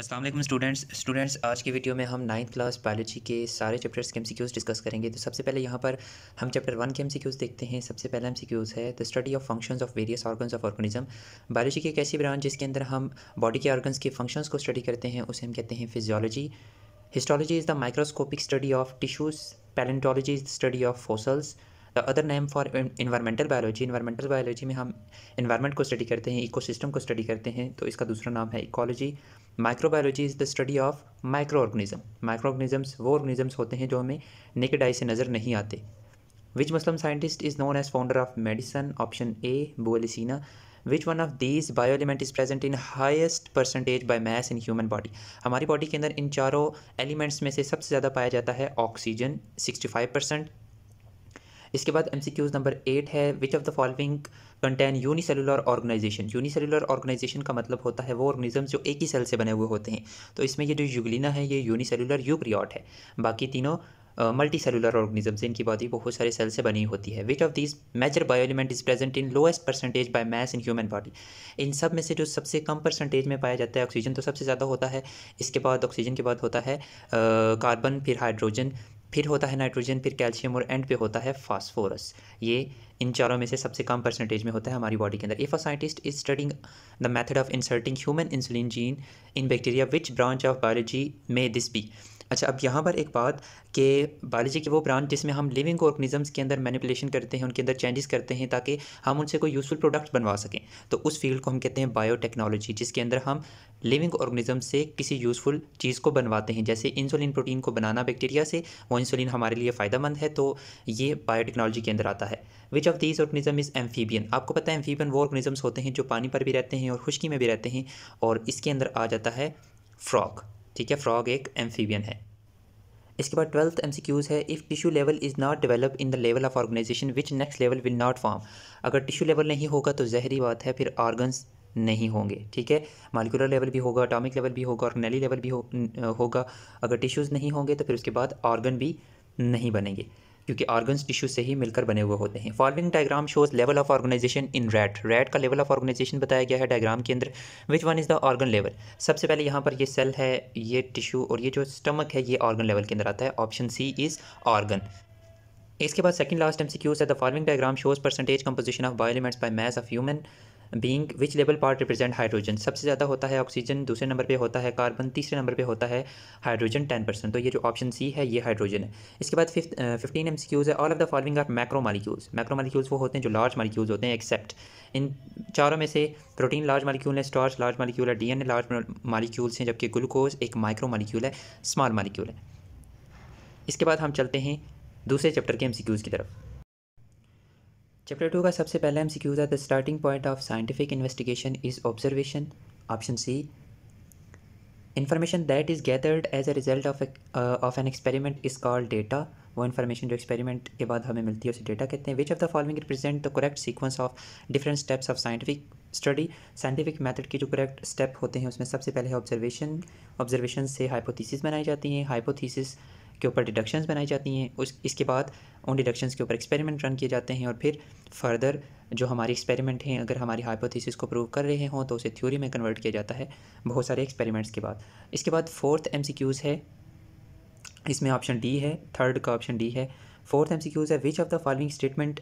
Aslam students students आज की video में हम नाइन्थ क्लास बायोलॉजी के सारे चैप्टर्स के सिक्यूज डिस्कस करेंगे तो सबसे पहले यहाँ पर हम चैप्टर वन के एमसीक्यूज़ देखते हैं सबसे पहला एमसीक्यूज़ है the study of functions of various organs of organism biology की एक ऐसी ब्रांच जिसके अंदर हम बॉडी के ऑर्गन्स के फंक्शंस को स्टडी करते हैं उसे हम कहते हैं physiology histology is the microscopic study of tissues palaeontology is the study of fossils the other name for environmental biology environmental biology में हम इन्वायरमेंट को स्टडी करते हैं इकोसिस्टम को स्टडी करते हैं तो इसका दूसरा नाम है ecology microbiology is the study of microorganism microorganisms वो ऑर्गेनिजम्स होते हैं जो हमें नेकेड आई से नज़र नहीं आते which Muslim scientist is known as founder of medicine option a Bu Ali Sina which one of these bio element is present in highest percentage by mass in human body हमारी body के अंदर इन चारों elements में से सबसे ज़्यादा पाया जाता है ऑक्सीजन सिक्सटी फाइव परसेंट इसके बाद एम नंबर एट है which of the following contain unicellular organisation unicellular organisation का मतलब होता है वो ऑर्गेनिज्म जो एक ही सेल से बने हुए होते हैं तो इसमें ये जो यूगलिना है ये यूनिसेलुलर यूक्रियाट है बाकी तीनों मल्टी सेलुलर ऑर्गेनिजम्स इनकी बॉडी बहुत सारे सेल से बनी होती है which of this major bio element is present in lowest percentage by mass in human body इन सब में से जो सबसे कम परसेंटेज में पाया जाता है ऑक्सीजन तो सबसे ज़्यादा होता है इसके बाद ऑक्सीजन के बाद होता है कार्बन फिर हाइड्रोजन फिर होता है नाइट्रोजन फिर कैल्शियम और एंड पे होता है फास्फोरस ये इन चारों में से सबसे कम परसेंटेज में होता है हमारी बॉडी के अंदर if a scientist is studying the method of inserting human insulin gene in bacteria which branch of biology may this be अच्छा अब यहाँ पर एक बात कि बायोलॉजी के वो ब्रांच जिसमें हम लिविंग ऑर्गेनिजम्स के अंदर मैनिपुलेशन करते हैं उनके अंदर चेंजेस करते हैं ताकि हम उनसे कोई यूज़फुल प्रोडक्ट बनवा सकें तो उस फील्ड को हम कहते हैं बायोटेक्नोलॉजी जिसके अंदर हम लिविंग ऑर्गेनिज्म से किसी यूज़फुल चीज़ को बनवाते हैं जैसे इंसुलिन प्रोटीन को बनाना बैक्टीरिया से वो इंसुलिन हमारे लिए फ़ायदेमंद है तो ये बायोटेक्नोलॉजी के अंदर आता है which of these organism is amphibian आपको पता है एम्फीबियन वो ऑर्गनिजम्स होते हैं जो पानी पर भी रहते हैं और खुश्की में भी रहते हैं और इसके अंदर आ जाता है फ्रॉक ठीक है फ्रॉग एक एम्फीबियन है इसके बाद ट्वेल्थ एम सी क्यूज़ है if tissue level is not develop in the level of organisation which next level will not form अगर टिश्यू लेवल नहीं होगा तो जहरी बात है फिर ऑर्गन्स नहीं होंगे ठीक है मालिकुलर लेवल भी होगा अटोमिक लेवल भी होगा और नैली लेवल भी हो, होगा अगर टिश्यूज़ नहीं होंगे तो फिर उसके बाद ऑर्गन भी नहीं बनेंगे क्योंकि ऑर्गन्स टिश्यू से ही मिलकर बने हुए होते हैं following diagram shows level of organisation in red red का लेवल ऑफ ऑर्गेनाइजेशन बताया गया है डायग्राम के अंदर which one is the organ level सबसे पहले यहाँ पर ये सेल है ये टिश्यू और ये जो स्टमक है ये ऑर्गन लेवल के अंदर आता है ऑप्शन सी इज़ ऑर्गन इसके बाद second last M C Qs है the following diagram shows percentage composition of bioelements by mass of human being which label part represent hydrogen सबसे ज़्यादा होता है ऑक्सीजन दूसरे नंबर पे होता है कार्बन तीसरे नंबर पे होता है हाइड्रोजन टेन परसेंट तो ये जो ऑप्शन सी है ये हाइड्रोजन है इसके बाद फिफ्थ फिफ्टीन एम है all of the following are macromolecules macromolecules वो होते हैं जो लार्ज मालिक्यूल्स होते हैं एक्सेप्ट इन चारों में से प्रोटीन लार्ज मालिक्यूल है स्टार्च लार्ज मालिक्यूल है डी लार्ज मालिक्यूल्स हैं जबकि ग्लूकोज एक माइक्रो मालिक्यूल है स्मॉल मालिक्यूल है इसके बाद हम चलते हैं दूसरे चैप्टर के एम की तरफ चैप्टर टू का सबसे पहला एम सी क्यूज है the starting point of scientific investigation is observation option C information that is gathered as a result of of an experiment is called data वो information जो experiment के बाद हमें मिलती है उसे डेटा कहते हैं which of the following represent the correct sequence of different steps of scientific study scientific method के जो करेक्ट स्टेप होते हैं उसमें सबसे पहले ऑब्जर्वेशन ऑब्जर्वेशन से हाइपोथीसिस बनाई जाती हैं हाइपोथीसिस के ऊपर डिडक्शंस बनाई जाती हैं उस इसके बाद उन डिडक्शंस के ऊपर एक्सपेरिमेंट रन किए जाते हैं और फिर फर्दर जो हमारे एक्सपेरिमेंट हैं अगर हमारी हाइपोथेसिस को प्रूव कर रहे हों तो उसे थ्योरी में कन्वर्ट किया जाता है बहुत सारे एक्सपेरिमेंट्स के बाद इसके बाद फोर्थ एम है इसमें ऑप्शन डी है थर्ड का ऑप्शन डी है फोर्थ एम है which of the following statement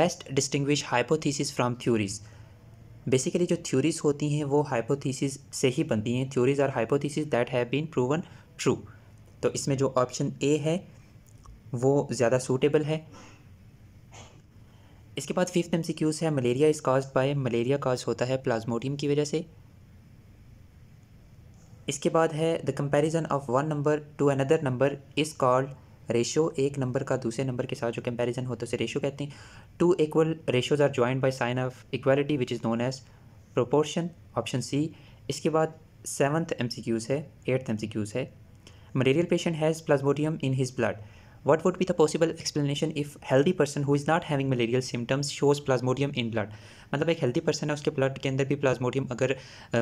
best distinguish hypothesis from theories basically जो थ्योरीज़ होती हैं वो हाइपोथीसिस से ही बनती हैं theories are hypothesis that have been proven true तो इसमें जो ऑप्शन ए है वो ज़्यादा सूटेबल है इसके बाद फिफ्थ एम सी क्यूज़ है malaria is cause by malaria cause होता है प्लाज्मोडियम की वजह से इसके बाद है the comparison of one number to another number is called ratio एक नंबर का दूसरे नंबर के साथ जो कंपैरिजन होता है उसे रेशो कहते हैं two equal ratios are joint by sign of equality which is known as proportion option C इसके बाद सेवन्थ एम सी क्यूज़ है एट्थ एम सी क्यूज़ है Malarial patient has plasmodium in his blood. What would be the possible explanation if healthy person who is not having malarial symptoms shows plasmodium in blood? मतलब एक healthy person है उसके blood के अंदर भी Plasmodium अगर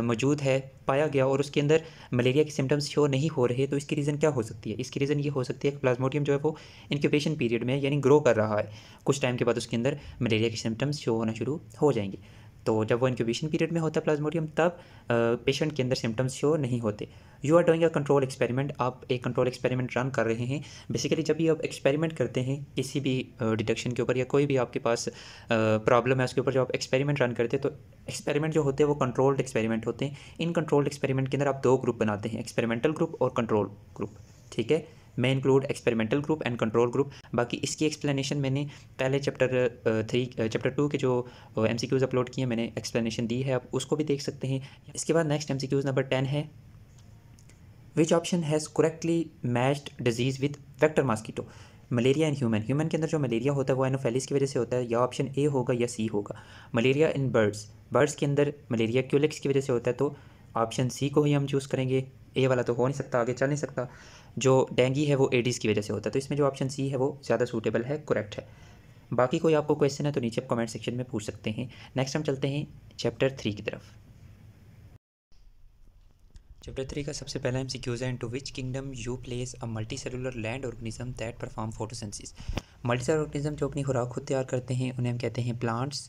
मौजूद है पाया गया और उसके अंदर मलेरिया के सिम्टम्स शो नहीं हो रहे तो इसकी रीज़न क्या हो सकती है इसकी रीज़न ये हो सकती है कि प्लाज्मोडियम जो है वो इंक्यूबेशन पीरियड में यानी ग्रो कर रहा है कुछ टाइम के बाद उसके अंदर मलेरिया के सिम्टम्स शो होना शुरू हो जाएंगे तो जब वो इंक्यूबेशन पीरियड में होता है प्लाज्मोडियम तब पेशेंट के अंदर सिम्टम्स शो नहीं होते you are doing a control experiment आप एक कंट्रोल एक्सपेरिमेंट रन कर रहे हैं बेसिकली जब भी आप एक्सपेरिमेंट करते हैं किसी भी डिटेक्शन के ऊपर या कोई भी आपके पास प्रॉब्लम है उसके ऊपर जब आप एक्सपेरिमेंट रन करते हैं तो एक्सपेरिमेंट जो होते हैं वो कंट्रोल्ड एक्सपेरिमेंट होते हैं इन कंट्रोल्ड एक्सपेरिमेंट के अंदर आप दो ग्रुप बनाते हैं एक्सपेरिमेंटल ग्रुप और कंट्रोल ग्रुप ठीक है may include experimental group and control group बाकी इसकी एक्सप्लेनेशन मैंने पहले चैप्टर थ्री चैप्टर टू के जो एम सी क्यूज़ अपलोड किए मैंने एक्सप्लेनेशन दी है आप उसको भी देख सकते हैं इसके बाद next M C Qs number ten है which option has correctly matched disease with vector mosquito malaria in human human के अंदर जो मलेरिया होता है वो एनोफेलिस की वजह से होता है या ऑप्शन ए होगा या सी होगा मलेरिया इन बर्ड्स बर्ड्स के अंदर मलेरिया क्यूलिक्स की वजह से होता है तो ऑप्शन सी को ही हम चूज़ करेंगे ए वाला तो हो नहीं सकता आगे चल नहीं सकता जो डेंगी है वो एडीज़ की वजह से होता है तो इसमें जो ऑप्शन सी है वो ज़्यादा सूटेबल है करेक्ट है बाकी कोई आपको क्वेश्चन है तो नीचे आप कमेंट सेक्शन में पूछ सकते हैं नेक्स्ट हम चलते हैं चैप्टर थ्री की तरफ चैप्टर थ्री का सबसे पहला M CQs and two which kingdom you place a multicellular land organism that perform photosynthesis multicellular organism जो अपनी खुराक खुद तैयार करते हैं उन्हें हम कहते हैं प्लांट्स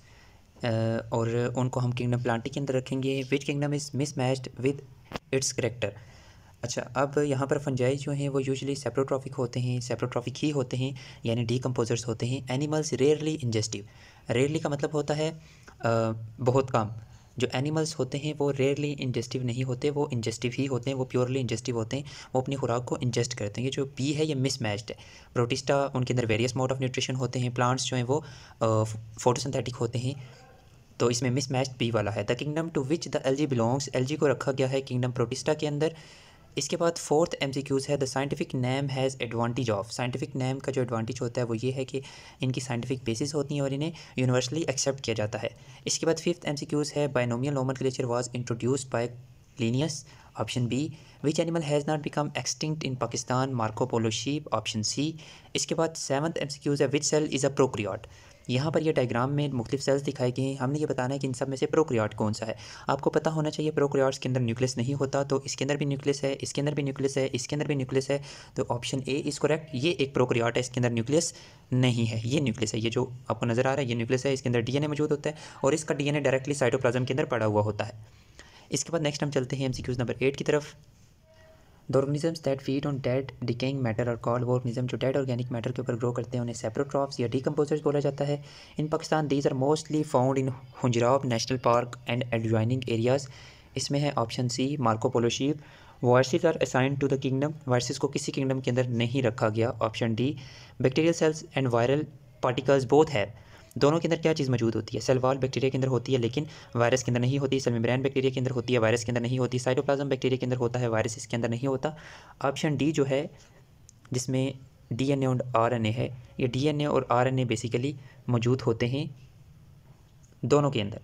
और उनको हम किंगडम प्लांटी के अंदर रखेंगे which kingdom is mismatched with its character अच्छा अब यहाँ पर फंजाई जो हैं वो यूजली सेप्रोट्रॉफिक होते हैं सेप्रोट्रॉफिक ही होते हैं यानी डीकम्पोजर्स होते हैं एनिमल्स रेयरली इंजेस्टिव रेयरली का मतलब होता है आ, बहुत कम जो एनिमल्स होते हैं वो रेयरली इंजेस्टिव नहीं होते वो इंजेस्टिव ही होते हैं वो प्योरली इंजेस्टिव होते हैं वो अपनी खुराक को इंजेस्ट करते हैं ये जो पी है ये मिसमैच्ड है प्रोटिस्टा उनके अंदर वेरियस मोड ऑफ न्यूट्रिशन होते हैं प्लांट्स जो हैं वो फोटोसिंथेटिक होते हैं तो इसमें मिसमैच्ड पी वाला है the kingdom to which the G belongs algae को रखा गया है किंगडम प्रोटिस्टा के अंदर इसके बाद फोर्थ एम है the scientific name has advantage of scientific name का जो एडवांटेज होता है वो ये है कि इनकी साइंटिफिक बेसिस होती हैं और इन्हें यूनिवर्सली एक्सेप्ट किया जाता है इसके बाद फिफ्थ एम है binomial nomenclature was introduced by Linnaeus option B which animal has not become extinct in Pakistan Marco Polo option C इसके बाद सेवन्थ एम है विच सेल इज़ अ प्रोक्रियाट यहाँ पर यह डायग्राम में मुख्तु सेल्स दिखाए गए हैं हमने ये बताना है कि इन सब में से प्रोक्रियाट कौन सा है आपको पता होना चाहिए प्रोक्रियाट्स के अंदर न्यूक्लियस नहीं होता तो इसके अंदर भी न्यूक्लियस है इसके अंदर भी न्यूक्लियस है इसके अंदर भी न्यूक्लियस है तो ऑप्शन ए इज़ करेक्ट ये एक प्रोक्रियाट है इसके अंदर न्यूक्लियस नहीं है ये न्यूक्लियस है ये जो आपको नज़र आ रहा है ये न्यूक्लियस है इसके अंदर डीएनए मौजूद होता है और इसका डीएनए डायरेक्टली साइटोप्लाजम के अंदर पड़ा हुआ होता है इसके बाद नेक्स्ट हम चलते हैं क्यूज नंबर एट की तरफ दो organisms that feed on dead decaying matter are call वो ऑर्गेनिज्म जो डेड ऑर्गेनिक मैटर के ऊपर ग्रो करते हैं उन्हें सेप्रोट्रॉप्स या डीकम्पोजर्स बोला जाता है in Pakistan these are mostly found in Khunjerab national park and adjoining areas इसमें है option C Marco Polo sheep are assigned to the kingdom viruses को किसी किंगडम के अंदर नहीं रखा गया option D bacterial cells and viral particles both have दोनों के अंदर क्या चीज़ मौजूद होती है सेल वॉल बैक्टीरिया के अंदर होती है लेकिन वायरस के अंदर नहीं होती सेल मेम्ब्रेन बैक्टीरिया के अंदर होती है वायरस के अंदर नहीं होती साइटोप्लाज्म बैक्टीरिया के अंदर होता है वायरस इसके अंदर नहीं होता ऑप्शन डी जो है जिसमें डी डीएनए और ए है ये ए और आरएनए बेसिकली मौजूद होते हैं दोनों के अंदर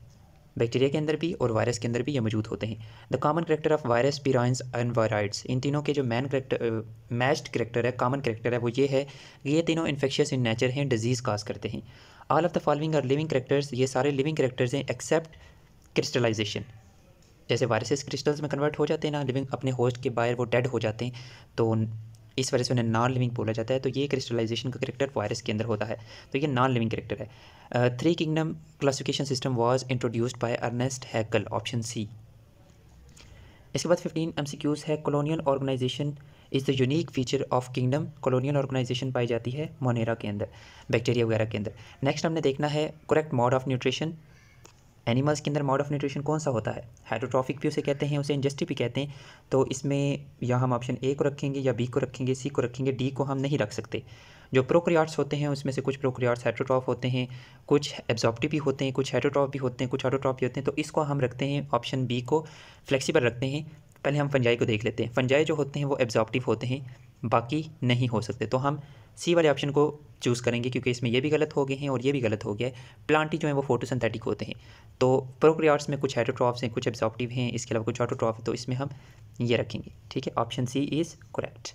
बैक्टीरिया के अंदर भी और वायरस के अंदर भी ये मौजूद होते हैं the common character of virus prions and viroids इन तीनों के जो मैन करेक्टर मैच्ड करेक्टर है कॉमन करेक्टर है वो ये है कि ये तीनों इन्फेक्शियस इन नेचर हैं डिजीज़ काज करते हैं all of the following are living characters ये सारे लिविंग करेक्टर्स हैं एक्सेप्ट क्रिस्टलाइजेशन जैसे वायरसेस क्रिस्टल्स में कन्वर्ट हो जाते हैं ना लिविंग अपने होस्ट के बाहर वो डेड हो जाते हैं तो इस वजह से उन्हें नॉन लिविंग बोला जाता है तो ये क्रिस्टलाइजेशन का करेक्टर वायरस के अंदर होता है तो ये नॉन लिविंग करेक्टर है three kingdom classification system was introduced by Ernst Haeckel option C इसके बाद फिफ्टीन एम सी क्यूज़ है colonial organisation is the unique feature of kingdom colonial organisation पाई जाती है मोनेरा के अंदर बैक्टीरिया वगैरह के अंदर नेक्स्ट हमने देखना है correct mode of nutrition animals के अंदर मोड ऑफ न्यूट्रिशन कौन सा होता है हाइड्रोट्रॉफिक भी उसे कहते हैं उसे इंजस्ट्री भी कहते हैं तो इसमें या हम ऑप्शन ए को रखेंगे या बी को रखेंगे सी को रखेंगे डी को हम नहीं रख सकते जो प्रोक्रियाट्स होते हैं उसमें से कुछ प्रोक्रियाट्स हाइड्रोट्रॉफ होते हैं कुछ एब्जॉप्टिव भी होते हैं कुछ हाइड्रोट्रॉफ भी होते हैं कुछ हाइड्रोट्रॉफ भी होते हैं तो इसको हम रखते हैं ऑप्शन बी को फ्लेक्सीबल रखते हैं पहले हम फंजाई को देख लेते हैं फंजाई जो होते हैं वो एब्जॉप्टिव होते हैं बाकी नहीं हो सकते तो हम सी वाले ऑप्शन को चूज़ करेंगे क्योंकि इसमें यह भी गलत हो गए हैं और ये भी गलत हो गया है प्लांट ही जो है वो फोटोसिंथेटिक होते हैं तो प्रोक्रियाट्स में कुछ हाइड्रोट्रॉफ्स हैं कुछ एब्जॉप्टिव हैं इसके अलावा कुछ ऑटोट्रॉफ है तो इसमें हम ये रखेंगे ठीक है ऑप्शन सी इज़ करेक्ट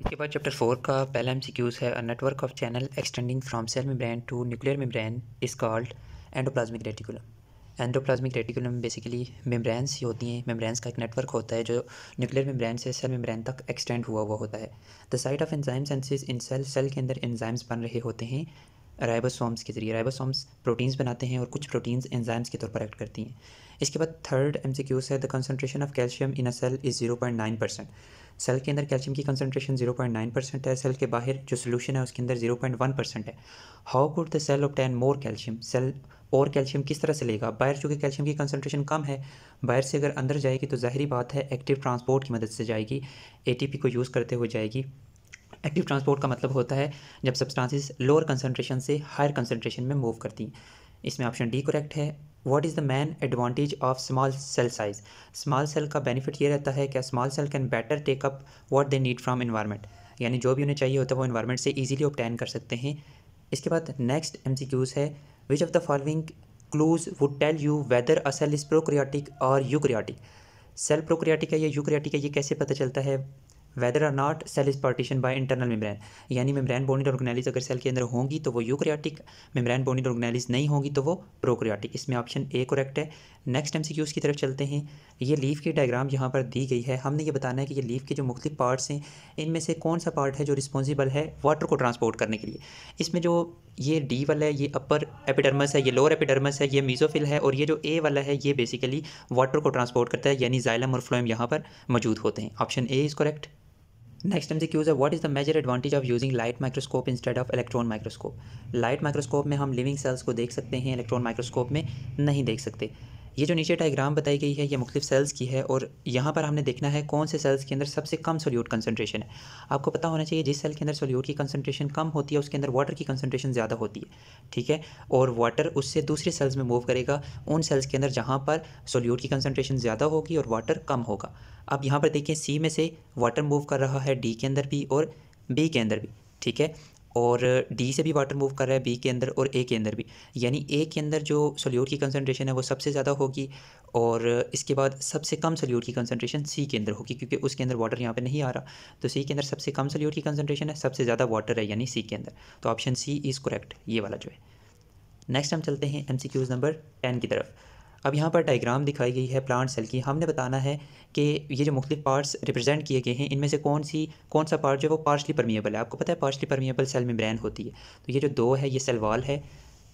इसके बाद चैप्टर फोर का पहला एम सी क्यूज़ है network of channel extending from cell membrane to nuclear membrane is called endoplasmic reticulum endoplasmic reticulum में बेसिकली मेम्ब्रेन्स ही होती हैं मेम्ब्रेन्स का एक नेटवर्क होता है जो न्यूक्लियर मेम्ब्रेन से सेल मेम्ब्रेन तक एक्सटेंड हुआ हुआ होता है the site of enzymes and in cell cell के अंदर एंजाइम्स बन रहे होते हैं राइबोसोम्स के जरिए राइबोसोम्स प्रोटीन्स बनाते हैं और कुछ प्रोटीन्स एंजाइम्स के तौर पर एक्ट करती हैं इसके बाद थर्ड एम सी क्यूज है the concentration of calcium in a cell is zero point nine percent cell के अंदर कैल्शियम की कंसनट्रेशन नाइन परसेंट है सेल के बाहर जो सोल्यूशन है उसके अंदर जीरो पॉइंट वन परसेंट है how could the cell ten more calcium cell और कैल्शियम किस तरह से लेगा बाहर चूँकि कैल्शियम की कंसनट्रेशन कम है बाहर से अगर अंदर जाएगी तो ज़ाहरी बात है एक्टिव ट्रांसपोर्ट की मदद से जाएगी पी को यूज़ करते हुए जाएगी एक्टिव ट्रांसपोर्ट का मतलब होता है जब सब्सटेंसेस लोअर कंसनट्रेशन से हायर कंसनट्रेशन में मूव करती हैं इसमें ऑप्शन डी करेक्ट है what is the main advantage of small cell size small cell का बेनिफिट ये रहता है कि small cell can better take up what they need from environment यानी जो भी उन्हें चाहिए होता है वो इन्वायरमेंट से ईजिली ऑप्टेन कर सकते हैं इसके बाद नेक्स्ट एम सी क्यूज़ है which of the following clues would tell you whether a cell is prokaryotic और यूक्रियाटिक सेल प्रोक्रियाटिक है या यूक्रियाटिक है ये कैसे पता चलता है whether or not cell is partition by internal membrane यानी मेम्ब्रेन बोनिड ऑर्गेनाइलिस अगर सेल के अंदर होंगी तो वो यूक्रियाटिक मेम्ब्रेन बोनिड ऑर्गेनाइलिस नहीं होंगी तो वो प्रोक्रियाटिक इसमें ऑप्शन ए करेक्ट है नेक्स्ट एम की तरफ चलते हैं ये लीफ की डायग्राम यहाँ पर दी गई है हमने ये बताना है कि ये लीफ के जो मुख्त पार्ट्स हैं इनमें से कौन सा पार्ट है जो रिस्पॉन्सिबल है वाटर को ट्रांसपोर्ट करने के लिए इसमें जो ये डी वाला है ये अपर एपिडर्मस है ये लोअर एपिडर्मस है ये मीजोफिल है और ये जो ए वाला है ये बेसिकली वाटर को ट्रांसपोर्ट करता है यानी जाइलम और फ्लोएम यहाँ पर मौजूद होते हैं option A is correct next C Qs है what is the major advantage of using light microscope instead of electron microscope light microscope में हम लिविंग सेल्स को देख सकते हैं इलेक्ट्रॉन माइक्रोस्कोप में नहीं देख सकते ये जो नीचे डायग्राम बताई गई है ये मुख्तफ सेल्स की है और यहाँ पर हमने देखना है कौन से सेल्स के अंदर सबसे कम सोल्यूट कंसनट्रेशन है आपको पता होना चाहिए जिस सेल के अंदर सोल्यूट की कंसनट्रेशन कम होती है उसके अंदर वाटर की कंसनट्रेशन ज़्यादा होती है ठीक है और वाटर उससे दूसरे सेल्स में मूव करेगा उन सेल्स के अंदर जहाँ पर सोल्यूट की कंसनट्रेशन ज़्यादा होगी और वाटर कम होगा अब यहाँ पर देखिए सी में से वाटर मूव कर रहा है डी के अंदर भी और बी के अंदर भी ठीक है और डी से भी वाटर मूव कर रहा है बी के अंदर और ए के अंदर भी यानी ए के अंदर जो सोल्यूट की कंसनट्रेशन है वो सबसे ज़्यादा होगी और इसके बाद सबसे कम सल्यूट की कंसनट्रेशन सी के अंदर होगी क्योंकि उसके अंदर वाटर यहाँ पे नहीं आ रहा तो सी के अंदर सबसे कम सल्यूट की कंसनट्रेशन है सबसे ज़्यादा वाटर है यानी सी के अंदर तो ऑप्शन सी इज़ करेक्ट ये वाला जो है नेक्स्ट हम चलते हैं एम नंबर टेन की तरफ अब यहाँ पर डायग्राम दिखाई गई है प्लांट सेल की हमने बताना है कि ये जो मुख्तु पार्ट्स रिप्रेजेंट किए गए हैं इनमें से कौन सी कौन सा पार्ट जो है वो पार्शली परमिएबल है आपको पता है पार्शली परमिएबल सेल मेम्ब्रेन होती है तो ये जो दो है ये सेल वॉल है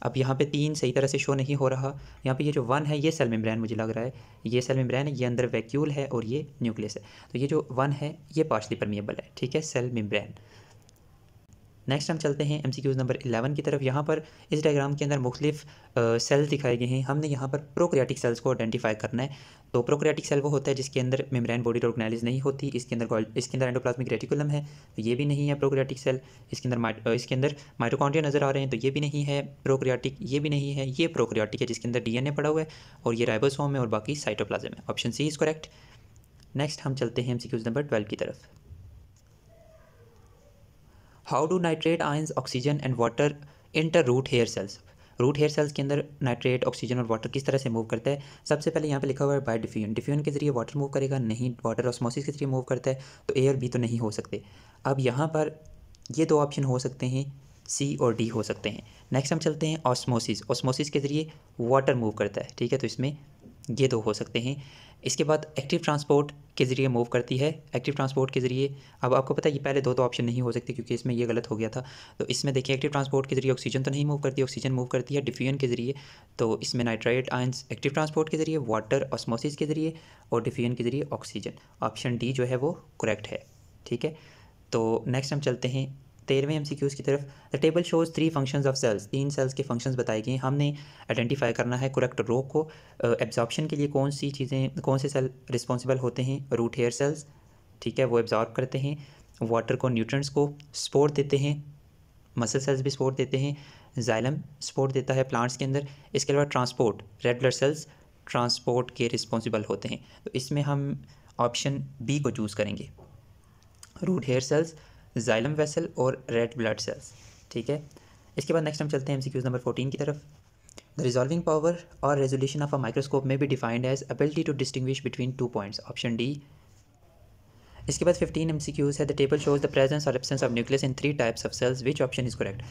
अब यहाँ पे तीन सही तरह से शो नहीं हो रहा यहाँ पे ये जो वन है ये सेल मेम्ब्रेन मुझे लग रहा है ये सेल मेम्ब्रेन है ये अंदर वैक्यूल है और ये न्यूक्लियस है तो ये जो वन है ये पार्शली परमिएबल है ठीक है सेल मेम्ब्रेन नेक्स्ट हम चलते हैं एम नंबर इलेवन की तरफ यहाँ पर इस डायग्राम के अंदर मुख्तफ सेल्स दिखाए गए हैं हमने यहाँ पर प्रोक्रियाटिक सेल्स को आइडेंटिफाई करना है तो प्रोक्रियाटिक सेल वो होता है जिसके अंदर मेम्ब्रेन बॉडी ऑर्गेनाइज नहीं होती इसके अंदर इसके अंदर एंडोप्लाज्मिक रेटिकुलम है तो ये भी नहीं है प्रोक्रियाटिक सेल इसके अंदर इसके अंदर माइटोकॉन्ड्रिया नज़र आ रहे हैं तो ये भी नहीं है प्रोक्रियाटिक ये भी नहीं है ये प्रोक्रियाटिक है जिसके अंदर डीएनए पड़ा हुआ है और ये राइबोसोम है और बाकी साइटोप्लाज्म है option C is correct next हम चलते हैं एम नंबर ट्वेल्व की तरफ how do nitrate ions oxygen and water enter root hair cells root hair cells के अंदर नाइट्रेट ऑक्सीजन और वाटर किस तरह से मूव करता है सबसे पहले यहाँ पे लिखा हुआ है बाय डिफ्यून डिफ्यून के जरिए वाटर मूव करेगा नहीं वाटर ऑस्मोसिस के जरिए मूव करता है तो एयर भी तो नहीं हो सकते अब यहाँ पर ये दो ऑप्शन हो सकते हैं सी और डी हो सकते हैं नेक्स्ट हम चलते हैं ऑस्मोसिस ऑस्मोसिस के ज़रिए वाटर मूव करता है ठीक है तो इसमें ये दो हो सकते हैं इसके बाद एक्टिव ट्रांसपोर्ट के ज़रिए मूव करती है एक्टिव ट्रांसपोर्ट के ज़रिए अब आपको पता है ये पहले दो तो ऑप्शन नहीं हो सकते क्योंकि इसमें ये गलत हो गया था तो इसमें देखिए एक्टिव ट्रांसपोर्ट के ज़रिए ऑक्सीजन तो नहीं मूव करती ऑक्सीजन मूव करती है डिफ्यूजन के ज़रिए तो इसमें नाइट्राइट आयंस एक्टिव ट्रांसपोर्ट के ज़रिए वाटर ऑस्मोसिस के ज़रिए और डिफ्यूजन के ज़रिए ऑक्सीजन ऑप्शन डी जो है वो करेक्ट है ठीक है तो नेक्स्ट हम चलते हैं तेरहवें एम की तरफ the table shows three functions of cells तीन सेल्स के फंक्शंस बताए गए हमने आइडेंटिफाई करना है करेक्ट रोग को एब्जॉर्बशन के लिए कौन सी चीज़ें कौन से सेल रिस्पॉन्सिबल होते हैं रूट हेयर सेल्स ठीक है वो एब्जॉर्ब करते हैं वाटर को न्यूट्रंट्स को स्पोर्ट देते हैं मसल सेल्स भी स्पोर्ट देते हैं जाइलम स्पोर्ट देता है प्लांट्स के अंदर इसके अलावा transport red blood cells transport के रिस्पॉन्सिबल होते हैं तो इसमें हम ऑप्शन बी को चूज़ करेंगे root hair cells xylem vessel और रेड ब्लड सेल्स ठीक है इसके बाद नेक्स्ट हम चलते हैं एम नंबर फोर्टीन की तरफ द रिजॉल्विंग पावर और रेजोल्यूशन ऑफ अ माइक्रोस्कोप में भी defined as ability to distinguish between two points option D इसके बाद फिफ्टीन एम है the table shows the presence और absence of nucleus in three types of cells which option is correct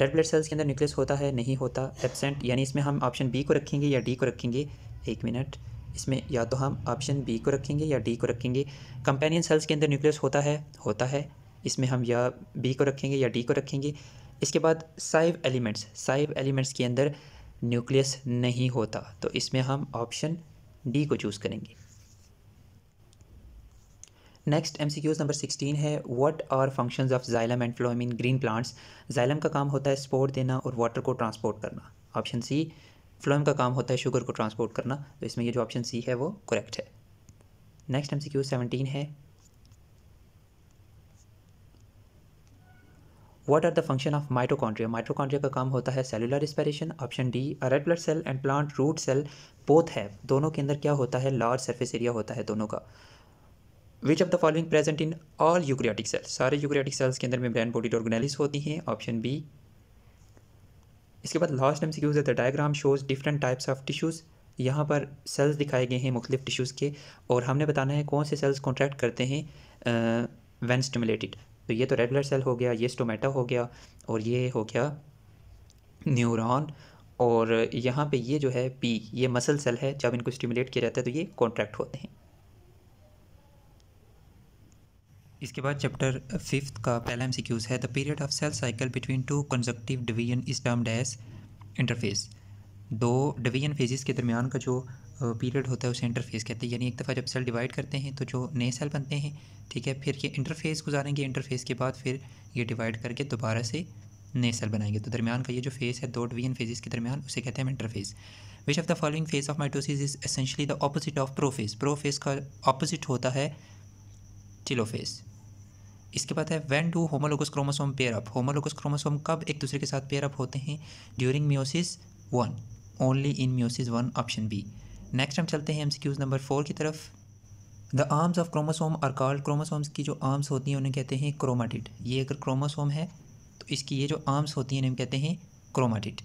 red blood cells के अंदर nucleus होता है नहीं होता एबसेंट यानी इसमें हम ऑप्शन बी को रखेंगे या डी को रखेंगे एक मिनट इसमें या तो हम ऑप्शन बी को रखेंगे या डी को रखेंगे कंपेनियन सेल्स के अंदर न्यूक्लियस होता है होता है इसमें हम या बी को रखेंगे या डी को रखेंगे इसके बाद साइव एलिमेंट्स साइव एलिमेंट्स के अंदर न्यूक्लियस नहीं होता तो इसमें हम ऑप्शन डी को चूज़ करेंगे next M C Qs number sixteen है what are functions of xylem and phloem in green plants xylem का काम होता है स्पोर्ट देना और वाटर को ट्रांसपोर्ट करना ऑप्शन सी फ्लोम का काम होता है शुगर को ट्रांसपोर्ट करना तो इसमें ये जो ऑप्शन सी है वो करेक्ट है नेक्स्ट एम सी है what are the function of mitochondria mitochondria का काम होता है cellular respiration option D red blood cell and plant root cell both है दोनों के अंदर क्या होता है लार्ज सर्फेस एरिया होता है दोनों का which of the following present in all eukaryotic cells सारे यूक्रियाटिक सेल्स के अंदर में ब्रैन बॉडी डॉर्गनेलिस होती हैं ऑप्शन बी इसके बाद लास्ट टाइम सिक्यूज है the diagram shows different types of tissues यहाँ पर सेल्स दिखाए गए हैं मुख्तलिफ टिश्यूज़ के और हमने बताना है कौन से सेल्स कॉन्ट्रैक्ट करते हैं वैन स्टिमुलेटेड तो ये तो रेड ब्लड सेल हो गया ये स्टोमेटा हो गया और ये हो गया न्यूरॉन और यहाँ पे ये जो है पी ये मसल सेल है जब इनको स्टिमुलेट किया जाता है तो ये कॉन्ट्रैक्ट होते हैं इसके बाद चैप्टर फिफ्थ का पहला एमसीक्यूज है the period of cell cycle between two conjunctive division is termed as interphase दो डिवीजन फेजिस के दरमियान का जो पीरियड होता है उसे इंटरफेस कहते हैं यानी एक दफ़ा जब सेल डिवाइड करते हैं तो जो नए सेल बनते हैं ठीक है फिर ये इंटरफेस गुजारेंगे इंटरफेस के बाद फिर ये डिवाइड करके दोबारा से नए सेल बनाएंगे तो दरमियान का ये जो फेस है दो डिवीजन फेजेस के दरमियान उसे कहते हैं interphase which of the following phase of mitosis is essentially the opposite of prophase prophase का ऑपोजिट होता है चिलोफेस इसके बाद है when do homologous chromosome pair up homologous chromosome कब एक दूसरे के साथ पेयर अप होते हैं during meiosis one only in meiosis one option B next हम चलते हैं एमसीक्यूज नंबर फोर की तरफ the arms of chromosome are called chromosomes की जो आर्म्स होती हैं उन्हें कहते हैं क्रोमाटिड ये अगर क्रोमोसोम है तो इसकी ये जो आर्म्स होती हैं इन्हें कहते हैं क्रोमाटिड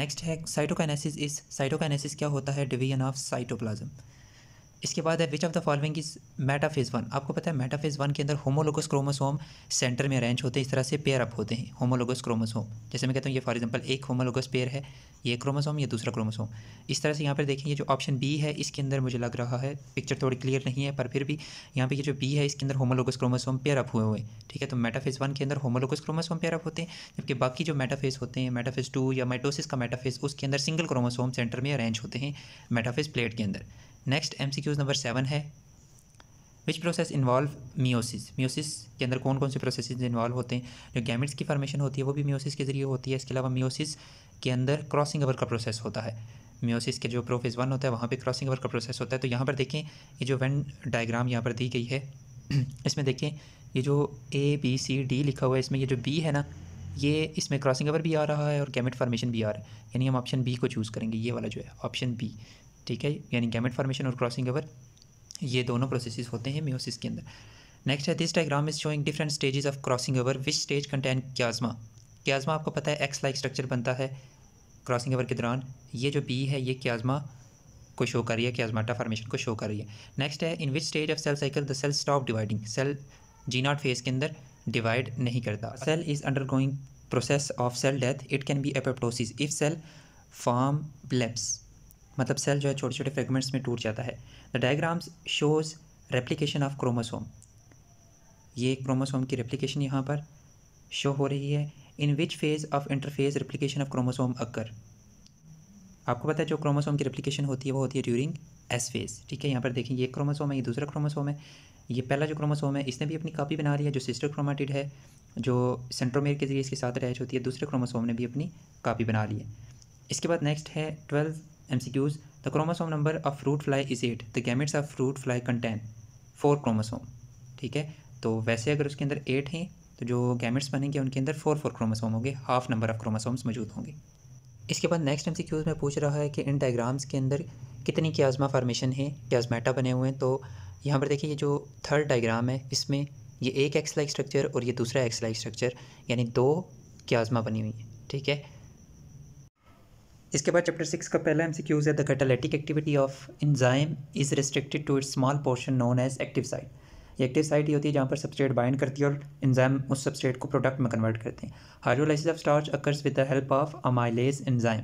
नेक्स्ट है साइटोकाइनेसिस इस साइटोकाइनेसिस क्या होता है डिवीजन ऑफ साइटोप्लाज्म इसके बाद है which of the following is phase one आपको पता है मेटाफेज वन के अंदर होमोलोगस क्रोमोसोम सेंटर में अरेंज होते हैं इस तरह से पेयर अप होते हैं होमोलोगस क्रोमोसोम जैसे मैं कहता हूँ ये फॉर एग्जांपल एक होमोलोगस पेयर है ये क्रोमोसोम या दूसरा क्रोमोसोम इस तरह से यहाँ पर देखें ये जो ऑप्शन बी है इसके अंदर मुझे लग रहा है पिक्चर थोड़ी क्लियर नहीं है पर फिर भी यहाँ पर ये जो बी है इसके अंदर होमोलोगस क्रोमोसोम पेयर अप हुए हुए ठीक है तो मेटाफेज वन के अंदर होमोलोगस क्रोमोसोम पेयर अप होते हैं जबकि बाकी जो मेटाफेज होते हैं मेटाफेज टू या माइटोसिस का मेटाफेज उसके अंदर सिंगल क्रोमोसोम सेंटर में अरेंज होते हैं मेटाफेज प्लेट के अंदर next M C Qs number seven है which process involve meiosis meiosis के अंदर कौन कौन से प्रोसेसेस इन्वॉल्व होते हैं जो गैमिट्स की फॉर्मेशन होती है वो भी मियोसिस के ज़रिए होती है इसके अलावा मियोसिस के अंदर क्रॉसिंग ओवर का प्रोसेस होता है मियोसिस के जो प्रोफेज वन होता है वहाँ पे क्रॉसिंग ओवर का प्रोसेस होता है तो यहाँ पर देखें ये जो वेन डायग्राम यहाँ पर दी गई है इसमें देखें ये जो ए बी सी डी लिखा हुआ है इसमें ये जो बी है ना ये इसमें क्रॉसिंग ओवर भी आ रहा है और गैमेट फार्मेशन भी आ रहा है यानी हम ऑप्शन बी को चूज़ करेंगे ये वाला जो है ऑप्शन बी ठीक है यानी गैमेट फॉर्मेशन और क्रॉसिंग ओवर ये दोनों प्रोसेसेस होते हैं मियोसिस के अंदर नेक्स्ट है this diagram is showing different stages of crossing over which stage contain chiasma chiasma आपको पता है एक्स लाइक स्ट्रक्चर बनता है क्रॉसिंग ओवर के दौरान ये जो बी है ये क्याजमा को शो कर रही है क्याजमाटा फॉर्मेशन को शो कर रही है नेक्स्ट है in which stage of cell cycle the cell stop dividing cell G naught phase के अंदर डिवाइड नहीं करता cell is undergoing process of cell death it can be apoptosis if cell form blebs मतलब cell जो है छोटे छोटे fragments में टूट जाता है the diagrams shows replication of chromosome ये क्रोमोसोम की रेप्लीकेशन यहाँ पर शो हो रही है in which phase of interphase replication of chromosome occur आपको पता है जो क्रोमोसोम की रेप्लीकेशन होती है वो होती है ड्यूरिंग एस फेज ठीक है यहाँ पर देखें ये क्रोमोसोम है ये दूसरा क्रोमोसोम है ये पहला जो क्रोमोसोम है इसने भी अपनी कॉपी बना लिया है जो सिस्टर क्रोमाटिड है जो सेंट्रोमेर के जरिए इसके साथ अटैच होती है दूसरे क्रोमोसोम ने भी अपनी कॉपी बना ली है इसके बाद नेक्स्ट है twelfth MCQs. The chromosome number of fruit fly is eight the gametes of fruit fly contain four chromosome ठीक है तो वैसे अगर उसके अंदर एट हैं तो जो गैमेट्स बनेंगे उनके अंदर फोर फोर क्रोमोसोम होंगे हाफ नंबर ऑफ क्रोमोसोम्स मौजूद होंगे इसके बाद नेक्स्ट एम में पूछ रहा है कि इन डायग्राम्स के अंदर कितनी क्याजमा फार्मेशन है क्याजमेटा बने हुए हैं तो यहाँ पर देखिए ये जो थर्ड डायग्राम है इसमें ये एक एक्स लाइक स्ट्रक्चर और ये दूसरा एक्स लाइक स्ट्रक्चर यानी दो क्याजमा बनी हुई है ठीक है इसके बाद चैप्टर सिक्स का पहला एमसीक्यूज है the catalytic activity of enzyme is restricted to its small portion known as active site ये एक्टिव साइट ये होती है जहाँ पर सबस्ट्रेट बाइंड करती है और इंजाइम उस सबस्ट्रेट को प्रोडक्ट में कन्वर्ट करते हैं hydrolysis of starch occurs with the help of amylase enzyme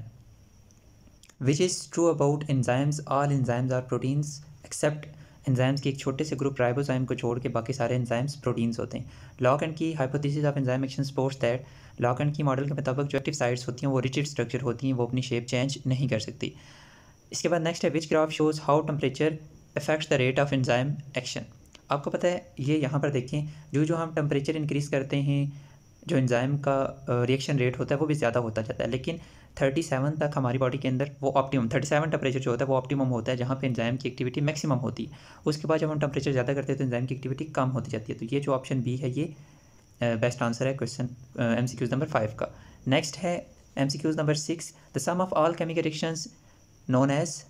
which is true about enzymes all enzymes are proteins except enzymes की एक छोटे से ग्रुप राइबोजाइम को छोड़ के बाकी सारे एंजाइम्स प्रोटीन्स होते हैं lock and key hypothesis of enzyme action supports that lock and key model के मुताबिक जो एक्टिव साइट्स होती हैं वो रिजिड स्ट्रक्चर होती हैं वो अपनी शेप चेंज नहीं कर सकती इसके बाद नेक्स्ट है which graph shows how temperature affects the rate of enzyme action आपको पता है ये यहाँ पर देखें जो जो हम टेम्परेचर इंक्रीज़ करते हैं जो एंजाइम का रिएक्शन रेट होता है वो भी ज़्यादा होता जाता है लेकिन थर्टी सेवन तक हमारी बॉडी के अंदर वो ऑप्टिमम थर्टी सेवन टेम्परेचर जो होता है वो ऑप्टिमम होता है जहाँ पे एंजाइम की एक्टिविटी मैक्सिमम होती है उसके बाद जब हम टेम्परेचर ज़्यादा करते हैं तो एंजाइम की एक्टिविटी कम होती जाती है तो ये जो ऑप्शन बी है ये बेस्ट आंसर है question M C Qs number five का नेक्स्ट है M C Qs number six the sum of all chemical reactions known as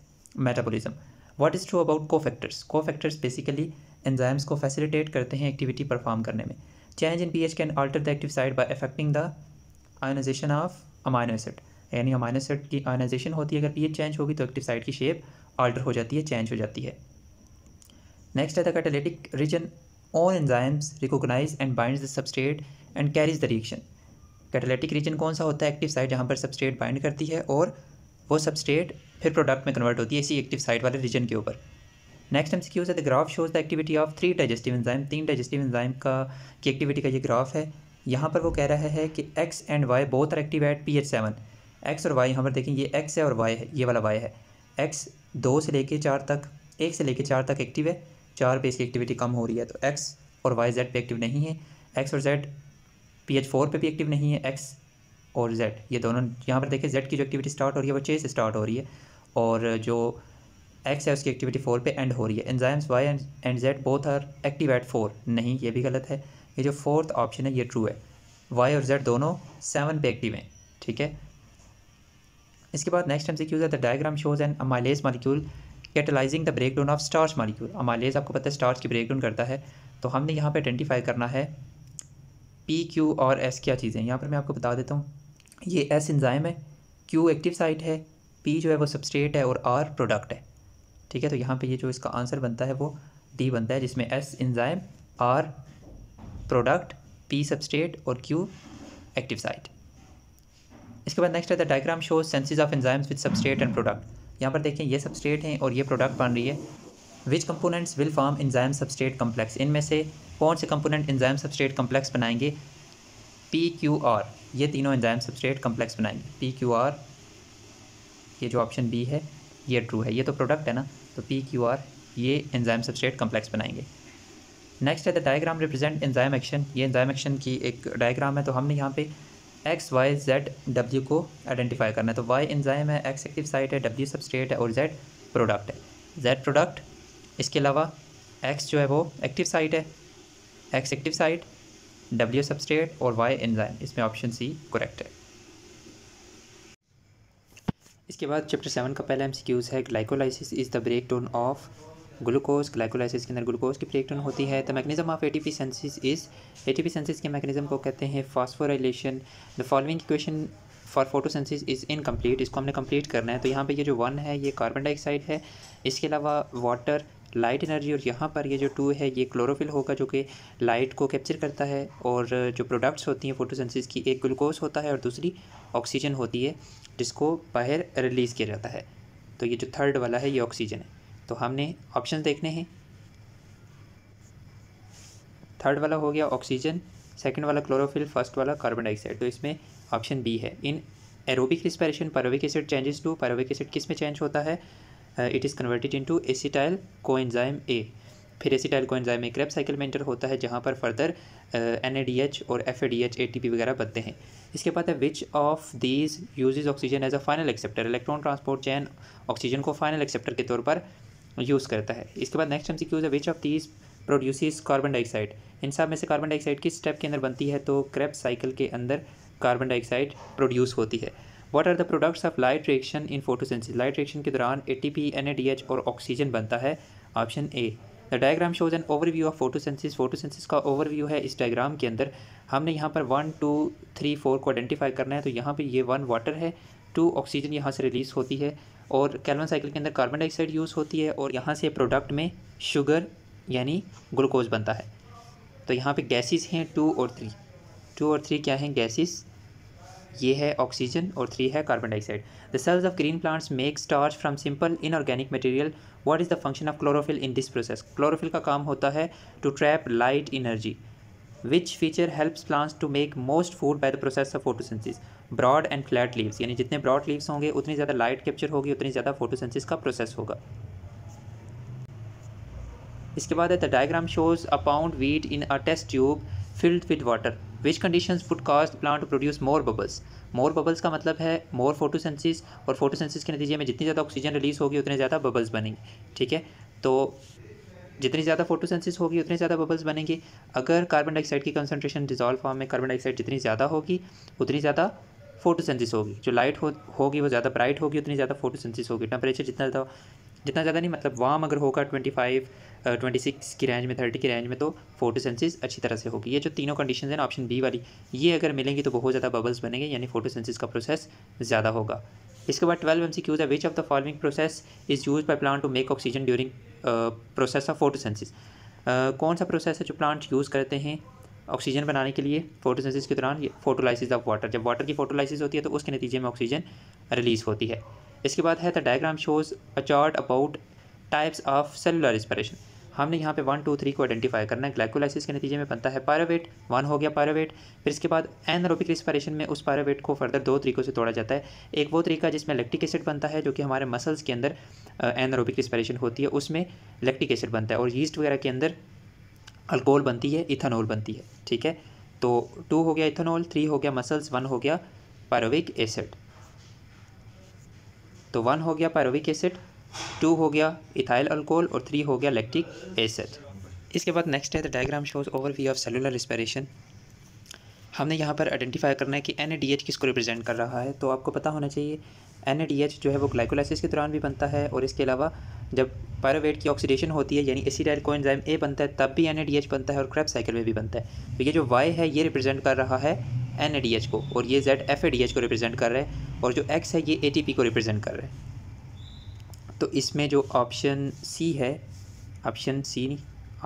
metabolism what is true about cofactors cofactors basically enzymes को facilitate करते हैं activity perform करने में change in P H can alter the active site by affecting the ionisation of amino acid यानी amino site की ionisation होती है अगर पीएच चेंज होगी तो एक्टिव साइड की शेप अल्टर हो जाती है चेंज हो जाती है नेक्स्ट है the catalytic region on enzymes recognise and bind the substrate and carries the reaction catalytic region कौन सा होता है एक्टिव साइड जहाँ पर सबस्टेट बाइंड करती है और वो सबस्टेट फिर प्रोडक्ट में कन्वर्ट होती है इसी एक्टिव साइड वाले रीजन के ऊपर नेक्स्ट एम सी क्यूज है the graph shows the activity of three digestive enzyme तीन डाइजेस्टिव एंजाइम का की एक्टिविटी का ये ग्राफ है यहाँ पर वो कह रहा है कि X and Y both are active at P H seven X और वाई यहाँ पर देखें ये एक्स है और वाई है ये वाला वाई है एक्स दो से लेके चार तक एक से लेके चार तक एक्टिव है चार पे इसकी एक्टिविटी कम हो रही है तो एक्स और वाई जेड पे एक्टिव नहीं है एक्स और जेड पी एच फोर पर भी एक्टिव नहीं है एक्स और जेड ये दोनों यहाँ पर देखें जेड की जो एक्टिविटी स्टार्ट हो रही है वो छः से स्टार्ट हो रही है और जो एक्स है उसकी एक्टिविटी फोर पे एंड हो रही है enzymes Y and and Z both are active at four नहीं ये भी गलत है ये जो फोर्थ ऑप्शन है ये ट्रू है वाई और जेड दोनों सेवन पे एक्टिव हैं ठीक है इसके बाद नेक्स्ट एम सी क्यूज है the diagram shows an amylase molecule catalysing the break down of starch molecule amylase आपको पता है स्टार्च की ब्रेक डाउन करता है तो हमने यहाँ पर आइडेंटिफाई करना है पी क्यू और एस क्या चीज़ें यहाँ पर मैं आपको बता देता हूँ ये एस इंजाइम है क्यू एक्टिव साइट है पी जो है वो सबस्ट्रेट है और आर प्रोडक्ट है ठीक है तो यहाँ पे ये जो इसका आंसर बनता है वो डी बनता है जिसमें S enzyme R product P substrate और क्यू एक्टिव साइट इसके बाद नेक्स्ट है the diagram show senses of enzymes with substrate and product यहाँ पर देखें ये सबस्ट्रेट हैं और ये प्रोडक्ट बन रही है which components will form enzyme substrate complex इनमें से कौन से कंपोनेंट एंजाइम सबस्ट्रेट कम्प्लेक्स बनाएंगे पी क्यू आर ये तीनों एंजाइम सबस्ट्रेट कम्प्लेक्स बनाएंगे पी क्यू आर ये जो ऑप्शन बी है ये ट्रू है ये तो प्रोडक्ट है ना तो पी क्यू आर ये एंजाइम सबस्ट्रेट कम्प्लेक्स बनाएंगे नेक्स्ट है the diagram represent enzyme action ये एंजाइम एक्शन की एक डायग्राम है तो हमने यहाँ पे एक्स वाई जेड डब्ल्यू को आइडेंटिफाई करना है तो वाई एंजाइम है एक्स एक्टिव साइट है डब्ल्यू सबस्ट्रेट है और जेड प्रोडक्ट है जेड प्रोडक्ट इसके अलावा एक्स जो है वो एक्टिव साइट है X active site W substrate और वाई एंजाइम इसमें ऑप्शन सी करेक्ट है इसके बाद चैप्टर सेवन का पहला एम है glycolysis is the break down of glucose glycolysis के अंदर ग्लूकोज की प्रेक्टन होती है the mechanism of P synthesis is P synthesis के मैकेनिज्म को कहते हैं phosphorylation the following equation for photosynthesis is incomplete इसको हमने कम्प्लीट करना है तो यहाँ पर ये जो वन है ये कार्बन डाइऑक्साइड है इसके अलावा वाटर लाइट एनर्जी और यहाँ पर ये जो टू है ये क्लोरोफिल होगा जो कि लाइट को कैप्चर करता है और जो प्रोडक्ट्स होती हैं फोटोसेंसिस की एक ग्लूकोज होता है और दूसरी ऑक्सीजन होती है जिसको बाहर रिलीज़ किया जाता है तो ये जो थर्ड वाला है ये ऑक्सीजन है तो हमने ऑप्शन देखने हैं थर्ड वाला हो गया ऑक्सीजन सेकंड वाला क्लोरोफिल फर्स्ट वाला कार्बन डाइऑक्साइड तो इसमें ऑप्शन बी है in aerobic respiration pyruvic acid changes to pyruvic acid किस में चेंज होता है it is converted into acetyl coenzyme A फिर acetyl coenzyme A Krebs cycle में एंटर होता है जहाँ पर फर्दर एन uh, और एफ ए वगैरह बनते हैं इसके बाद है which of these use oxygen as a final acceptor electron transport chain oxygen को फाइनल एक्सेप्टर के तौर पर यूज़ करता है इसके बाद next M C Qs which of these produce carbon dioxide इन सब में से कार्बन डाइऑक्साइड किस स्टेप के अंदर बनती है तो क्रैप साइकिल के अंदर कार्बन डाइऑक्साइड प्रोड्यूस होती है what are the products of light reaction in photosynthesis light reaction के दौरान A T P N A D H और ऑक्सीजन बनता है option A the diagram shows an overview of photosynthesis photosynthesis का overview है इस डायग्राम के अंदर हमने यहाँ पर वन टू थ्री फोर को आइडेंटिफाई करना है तो यहाँ पर ये वन वाटर है टू ऑक्सीजन यहाँ से रिलीज़ होती है और कैलवन साइकिल के अंदर कार्बन डाइऑक्साइड यूज़ होती है और यहाँ से प्रोडक्ट में शुगर यानी ग्लूकोज बनता है तो यहाँ पे गैसेस हैं टू और थ्री टू और थ्री क्या हैं गैसेस ये है ऑक्सीजन और थ्री है carbon dioxide the cells of green plants make starch from simple inorganic material what is the function of chlorophyll in this process chlorophyll का काम होता है to trap light energy which feature helps plants to make most food by the process of photosynthesis broad and flat leaves यानी जितने broad leaves होंगे उतनी ज़्यादा light capture होगी उतनी ज़्यादा फोटोसेंसिस का प्रोसेस होगा इसके बाद है the diagram shows a pondweed in a test tube filled with water which condition would cause plant to produce more bubbles more bubbles का मतलब है मोर फोटोसेंसिस और फोटोसेंसिस के नतीजे में जितनी ज़्यादा ऑक्सीजन रिलीज होगी उतने ज़्यादा बबल्स बनेंगे ठीक है तो जितनी ज़्यादा फोटोसेंसिस होगी उतने ज़्यादा बबल्स बनेंगे अगर कार्बन डाइऑक्साइड की कंसनट्रेशन डिजॉल्व फॉर्म में कार्बन डाइऑक्साइड जितनी ज़्यादा होगी उतनी ज़्यादा फोटोसेंसिस होगी जो लाइट हो होगी वो ज़्यादा ब्राइट होगी उतनी ज़्यादा फोटोसेंसिस होगी टेम्परेचर जितना ज़्यादा जितना ज़्यादा नहीं मतलब वाम अगर होगा ट्वेंटी फाइव ट्वेंटी सिक्स की रेंज में थर्टी की रेंज में तो फोटोसेंसिस अच्छी तरह से होगी ये जो तीनों कंडीशन है ना ऑप्शन बी वाली ये अगर मिलेंगी तो बहुत ज़्यादा बबल्स बनेंगे यानी फोटोसेंसिस का प्रोसेस ज़्यादा होगा इसके बाद ट्वेल्व एम सी क्यूज़ है which of the following process is use by plant to make oxygen during process of photosynthesis कौन सा प्रोसेस है जो प्लांट यूज़ करते हैं ऑक्सीजन बनाने के लिए फोटोसेंसिस के दौरान फोटोलाइसिस ऑफ वाटर जब वाटर की फोटोलाइसिस होती है तो उसके नतीजे में ऑक्सीजन रिलीज़ होती है इसके बाद है the diagram shows a chart about types of cellular respiration हमने यहाँ पे वन टू थ्री को आइडेंटिफाई करना है ग्लाइकोलाइसिस के नतीजे में बनता है पायरोवेट वन हो गया पायरोवेट फिर इसके बाद एनरोपिक रिस्पायरेशन में उस पायरोवेट को फर्दर दो तरीकों से तोड़ा जाता है एक वो तरीका जिसमें लैक्टिक एसिड बनता है जो कि हमारे मसल्स के अंदर एनरोबिक रिस्पायरेशन होती है उसमें लैक्टिक एसिड बनता है और यीस्ट वगैरह के अंदर अल्कोहल बनती है इथेनॉल बनती है ठीक है तो टू हो गया इथेनॉल थ्री हो गया मसल्स वन हो गया पायरोविक एसिड तो वन हो गया पायरोविक एसिड टू हो गया इथाइल अल्कोहल और थ्री हो गया लैक्टिक एसिड इसके बाद नेक्स्ट है the diagram shows overview of cellular respiration हमने यहाँ पर आइडेंटिफाई करना है कि एन किसको रिप्रेजेंट कर रहा है तो आपको पता होना चाहिए एन जो है वो ग्लाइकोलाइसिस के दौरान भी बनता है और इसके अलावा जब पायरोवेट की ऑक्सीडेशन होती है यानी एसिडाइल कोएंजाइम ए बनता है तब भी एन बनता है और क्रैप साइकिल में भी बनता है तो ये जो वाई है ये रिप्रेजेंट कर रहा है एन को और ये जेड एफ को रिप्रेजेंट कर रहा है और जो एक्स है ये ए को रिप्रेजेंट कर रहा है तो इसमें जो ऑप्शन सी है option C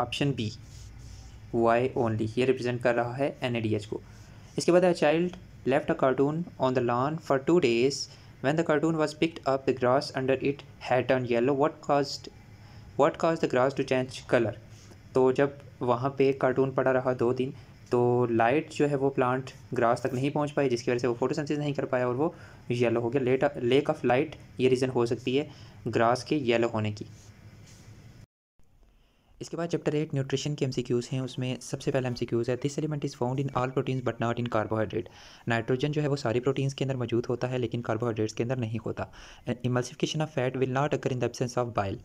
option B Y only ये रिप्रेजेंट कर रहा है एन को इसके बाद a child left a carton on the lawn for two days when the carton was picked up the grass under it had turn yellow what caused what caused the grass to change colour तो जब वहाँ पे cartoon पड़ा रहा दो दिन तो light जो है वो प्लांट ग्रास तक नहीं पहुँच पाई जिसकी वजह से वो फोटोसेंसिस नहीं कर पाया और वो येलो हो गया लेट लेक ऑफ लाइट ये रीज़न हो सकती है ग्रास के येलो होने की इसके बाद चैप्टर एट न्यूट्रिशन के एमसीक्यूज़ हैं उसमें सबसे पहला एमसीक्यूज़ है this element is found in all proteins but not in carbohydrate nitrogen जो है वो सारी प्रोटीन्स के अंदर मौजूद होता है लेकिन कार्बोहाइड्रेट्स के अंदर नहीं होता emulsification of fat will not occur in the absence of bile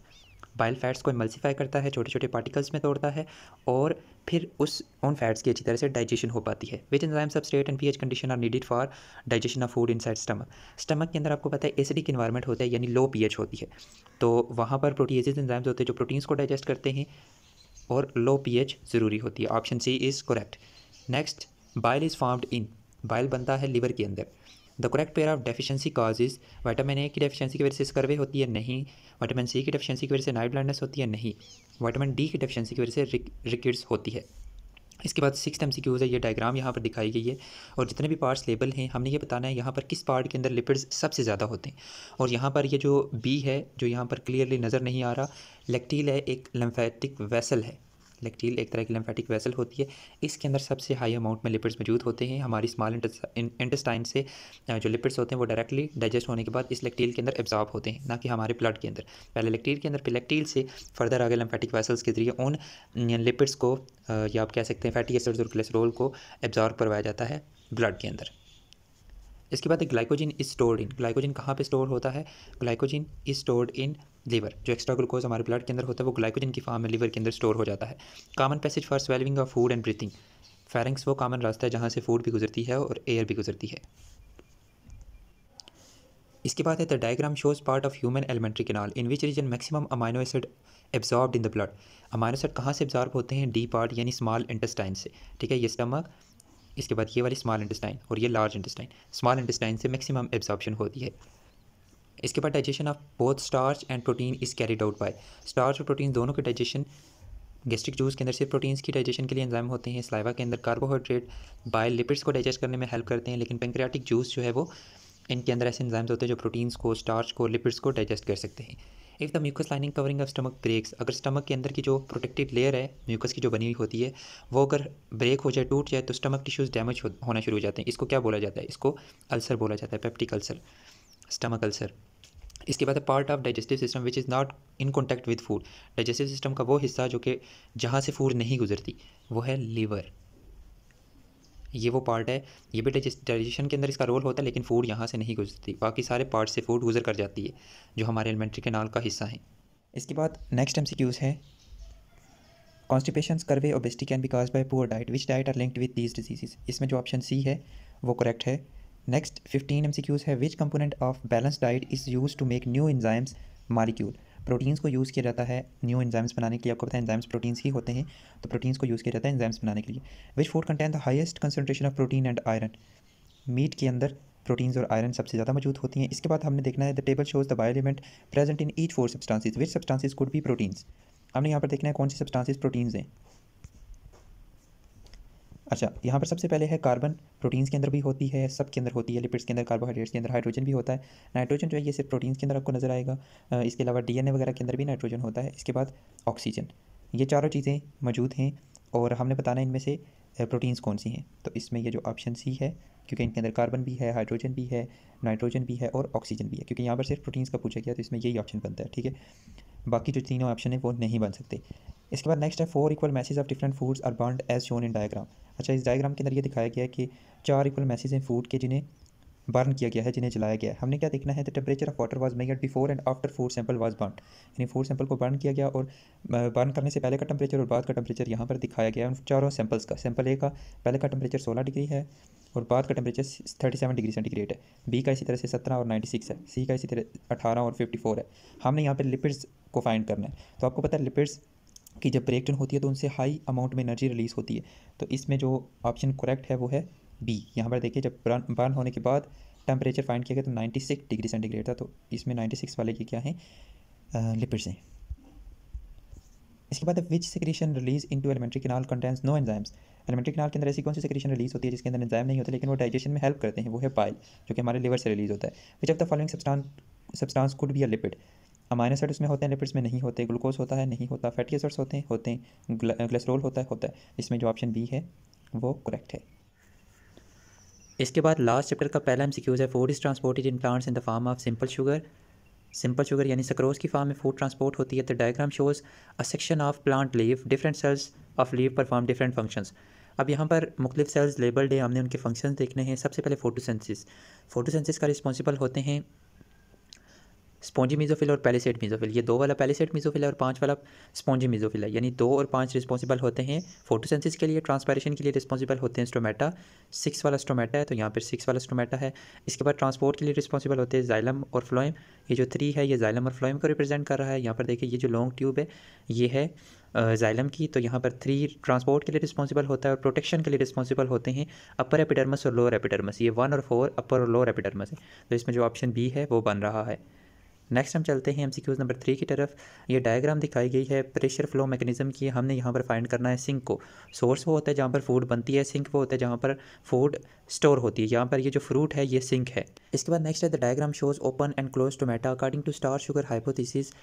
bile fats को इमल्सिफाई करता है छोटे छोटे पार्टिकल्स में तोड़ता है और फिर उस उन फैट्स की अच्छी तरह से डाइजेशन हो पाती है which enzyme substrate and pH condition are needed for digestion of food inside stomach stomach के अंदर आपको पता है एसिडिक इन्वायरमेंट होता है यानी लो पीएच होती है तो वहाँ पर प्रोटीज एंजाइम्स होते हैं जो प्रोटीन्स को डाइजेस्ट करते हैं और लो पीएच ज़रूरी होती है option C is correct next bile is formed in bile बनता है लीवर के अंदर the correct pair of deficiency causes vitamin A की डेफिशिएंसी की वजह से स्कर्वे होती है नहीं वाइटामिन सी की डेफिशिएंसी की वजह से नाइट ब्लाइंडनेस होती है नहीं वाइटामिन डी की डेफिशिएंसी की वजह से रिक, होती है इसके बाद सिक्स एम सी क्यूज़ है ये डायग्राम यहाँ पर दिखाई गई है और जितने भी पार्ट्स लेबल हैं हमने ये बताना है यहाँ पर किस पार्ट के अंदर लिपिड्स सबसे ज़्यादा होते हैं और यहाँ पर ये जो बी है जो यहाँ पर क्लियरली नज़र नहीं आ रहा लेक्टील है एक लम्फेटिक वेसल है लेक्टील एक तरह की लम्फेटिक वेसल होती है इसके अंदर सबसे हाई अमाउंट में लिपिड्स मौजूद होते हैं हमारी स्मॉल इंटेस्टाइन से जो लिपिड्स होते हैं वो डायरेक्टली डाइजेस्ट होने के बाद इस लेक्टील के अंदर एब्जॉर्ब होते हैं ना कि हमारे ब्लड के अंदर पहले लेक्टील के अंदर फिर लेक्टील से फर्दर आगे लम्फेटिक वेसल्स के जरिए उन लिपिड्स को या आप कह सकते हैं फैटी एसिड्स और कोलेस्ट्रोल को एब्जॉर्ब करवाया जाता है ब्लड के अंदर इसके बाद glycogen is stored in glycogen कहाँ पे स्टोर होता है glycogen is stored in liver जो एक्स्ट्रा ग्लूकोज हमारे ब्लड के अंदर होता है वो ग्लाइकोजन की फॉर्म में लीवर के अंदर स्टोर हो जाता है common passage for swallowing of food and breathing pharynx वो कॉमन रास्ता है जहाँ से फूड भी गुजरती है और एयर भी गुजरती है इसके बाद है the diagram shows part of human alimentary canal in which region maximum amino acid absorb in the blood amino acid कहाँ से एब्जॉर्ब होते हैं डी पार्ट यानी स्मॉल इंटेस्टाइन से ठीक है ये स्टमक इसके बाद ये वाली स्मॉल इंटेस्टाइन और ये लार्ज इंटेस्टाइन स्मॉल इंटेस्टाइन से मैक्सिमम एब्जॉर्बशन होती है इसके बाद digestion of both starch and protein is carried out by starch और प्रोटीन दोनों के डाइजेशन गेस्ट्रिक जूस के अंदर सिर्फ प्रोटीन्स की डाइजेशन के लिए एंजाइम होते हैं स्लाइवा के अंदर कार्बोहाइड्रेट बाय लिपिड्स को डाइजेस्ट करने में हेल्प करते हैं लेकिन पेंक्रियाटिक जूस जो है वो इनके अंदर ऐसे एंजाइम्स होते हैं जो प्रोटीन्स को स्टार्च को लिपिड्स को डाइजेस्ट कर सकते हैं if the mucus lining covering of stomach breaks अगर स्टमक के अंदर की जो प्रोटेक्टिव लेयर है म्यूकस की जो बनी हुई होती है वो अगर ब्रेक हो जाए टूट जाए तो स्टमक टिश्यूज़ डैमेज होना शुरू हो जाते हैं इसको क्या बोला जाता है इसको अल्सर बोला जाता है पेप्टिक अल्सर स्टमक अल्सर इसके बाद part of digestive system which is not in contact with food digestive system का वो हिस्सा जो कि जहाँ से फूड नहीं गुजरती वो है लीवर ये वो पार्ट है ये भी डाइजेशन के अंदर इसका रोल होता है लेकिन फूड यहाँ से नहीं गुजरती बाकी सारे पार्ट से फूड गुजर कर जाती है जो हमारे एलिमेंट्री कैनाल का हिस्सा है इसके बाद नेक्स्ट एम है constipation scurvy obesity can be by poor diet which diet are linked with these diseases इसमें जो ऑप्शन सी है वो करेक्ट है नेक्स्ट 15 क्यूज है which component of balance diet is use to make new enzymes molecule proteins को use किया जाता है न्यू एंजाइम्स बनाने के लिए आपको पता है एंजाइम्स प्रोटीन्स ही होते हैं तो प्रोटीन्स को यूज़ किया जाता है एंजाइम्स बनाने के लिए which food contain the highest concentration of protein and iron meat के अंदर प्रोटीन्स और आयरन सबसे ज़्यादा मौजूद होती हैं इसके बाद हमने देखना है the table shows the bioelement present in each four substances which substances could भी प्रोटीन्स हमने यहाँ पर देखना है कौन सी सब्सटांसिस प्रोटीन्स हैं अच्छा यहाँ पर सबसे पहले है कार्बन प्रोटीन्स के अंदर भी होती है सब के अंदर होती है लिपिड्स के अंदर कार्बोहाइड्रेट्स के अंदर हाइड्रोजन भी होता है नाइट्रोजन जो है ये सिर्फ प्रोटीन्स के अंदर आपको नजर आएगा इसके अलावा डीएनए वगैरह के अंदर भी नाइट्रोजन होता है इसके बाद ऑक्सीजन ये चारों चीज़ें मौजूद हैं और हमने बताना इनमें से प्रोटीन्स कौन सी हैं तो इसमें यह जो ऑप्शन सी है क्योंकि इनके अंदर कार्बन भी है हाइड्रोजन भी है नाइट्रोजन भी है और ऑक्सीजन भी है क्योंकि यहाँ पर सिर्फ प्रोटीन्स का पूछा गया तो इसमें यही ऑप्शन बनता है ठीक है बाकी जो तीनों ऑप्शन है वो नहीं बन सकते इसके बाद नेक्स्ट है four equal masses of different foods are burn as shown in diagram अच्छा इस डायग्राम के अंदर ये दिखाया गया है कि चार इक्वल मैसेज हैं फूड के जिन्हें बर्न किया गया है जिन्हें जलाया गया है हमने क्या देखना है the temperature of water was measured before and after four sample was burn यानी फोर सैंपल को बर्न किया गया और बर्न करने से पहले का टेम्परेचर और बाद का टेम्परेचर यहाँ पर दिखाया गया है चारों सैंपल्स का सैंपल ए का पहले का टेम्परेचर सोलह डिग्री है और बाद का temperature thirty seven degree centigrade है बी का इसी तरह से सत्रह और नाइन्टी सिक्स है सी का इसी तरह अठारह और फिफ्टी फोर है हमने यहाँ पर लिपिड्स को फाइंड करना है तो आपको पता है लिपिड्स की जब ब्रेकडाउन होती है तो उनसे हाई अमाउंट में एनर्जी रिलीज़ होती है तो इसमें जो ऑप्शन करेक्ट है वो है बी यहाँ पर देखिए जब बर्न बर्न होने के बाद टेम्परेचर फाइंड किया गया तो 96 डिग्री सेंटीग्रेड था तो इसमें 96 वाले की क्या है लिपिड्स हैं इसके बाद which secretion release into alimentary canal contains no enzymes alimentary canal के अंदर ऐसी कौन सी सिक्रेशन रिलीज होती है जिसके अंदर एंजाइम नहीं होता लेकिन वो डाइजेशन में हेल्प करते हैं वो है पाइल जो कि हमारे लिवर से रिलीज होता है which of the following substance substance could be a lipid amino acids उसमें होते हैं लिपिड्स में नहीं होते ग्लूकोज होता है नहीं होता फैटी एसिड्स होते हैं होते हैं ग्लेसरोल होता है होता है इसमें जो ऑप्शन बी है वो करेक्ट है इसके बाद लास्ट चैप्टर का पहला एम है food is transported in plants in the form of simple sugar simple sugar यानी सक्रोज की फॉर्म में फूड ट्रांसपोर्ट होती है तो diagram shows a section of plant leaf different cells of leaf perform different functions अब यहाँ पर मुख्तफ sales labelled है हमने उनके फंक्शन देखने हैं सबसे पहले फोटोसेंसिस फोटोसेंसिस का रिस्पॉन्सिबल होते हैं स्पॉन्जी मीजोफिल और पैलिसेट मीजोफिल ये दो वाला पैलिसेट मीजोफिल और पांच वाला स्पॉन्जी मीजोफिल यानी दो और पांच रिस्पॉन्सिबल होते हैं फोटोसेंसिस के लिए ट्रांसपेरेशन के लिए रिस्पॉन्सिबल होते हैं स्टोमेटा सिक्स वाला स्टोमेटा है तो यहाँ पर सिक्स वाला स्टोमेटा है इसके बाद ट्रांसपोर्ट के लिए रिस्पॉन्सिबल होते हैं जाइलम और फ्लोएम ये जो थ्री है ये जाइलम और फ्लोएम को रिप्रेजेंट कर रहा है यहाँ पर देखिए ये जो लॉन्ग ट्यूब है ये है जाइलम की तो यहाँ पर थ्री ट्रांसपोर्ट के लिए रिस्पॉन्सिबल होता है और प्रोटेक्शन के लिए रिस्पॉन्सिबल होते हैं अपर एपिडर्मस और लोअर एपिडर्मस ये वन और फोर अपर और लोअर एपिडर्मस है तो इसमें जो ऑप्शन बी है वो बन रहा है नेक्स्ट हम चलते हैं एमसीक्यूज नंबर थ्री की तरफ ये डायग्राम दिखाई गई है प्रेशर फ्लो मैकेनिज्म की हमने यहाँ पर फाइंड करना है सिंक को सोर्स वो होता है जहाँ पर फूड बनती है सिंक वो होता है जहाँ पर फूड स्टोर होती है यहाँ पर ये जो फ्रूट है ये सिंक है इसके बाद नेक्स्ट है the diagram shows open and close stomata according to starch sugar hypothesis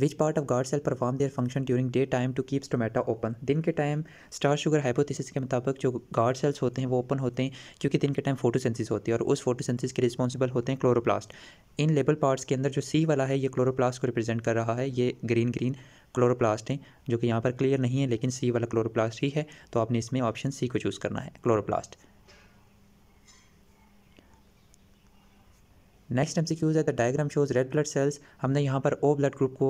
which part of guard cell perform their function during day time to keeps stomata open दिन के टाइम स्टार शुगर हाइपोथेसिस के मुताबिक जो guard cells होते हैं वो open होते हैं क्योंकि दिन के टाइम फोटोसेंसिस होती है और उस फोटोसेंसिस के रिस्पॉन्सिबल होते हैं क्लोरोप्लास्ट इन लेबल पार्ट्स के अंदर जो सी वाला है ये क्लोरोप्लास्ट को रिप्रेजेंट कर रहा है ये ग्रीन ग्रीन क्लोरोप्लास्ट हैं जो कि यहाँ पर क्लियर नहीं है लेकिन सी वाला क्लोरोप्लास्ट ही है तो आपने इसमें ऑप्शन सी को चूज़ करना है क्लोरोप्लास्ट नेक्स्ट एम क्यूज़ है the diagram shows red blood cells हमने यहाँ पर ओ ब्लड ग्रुप को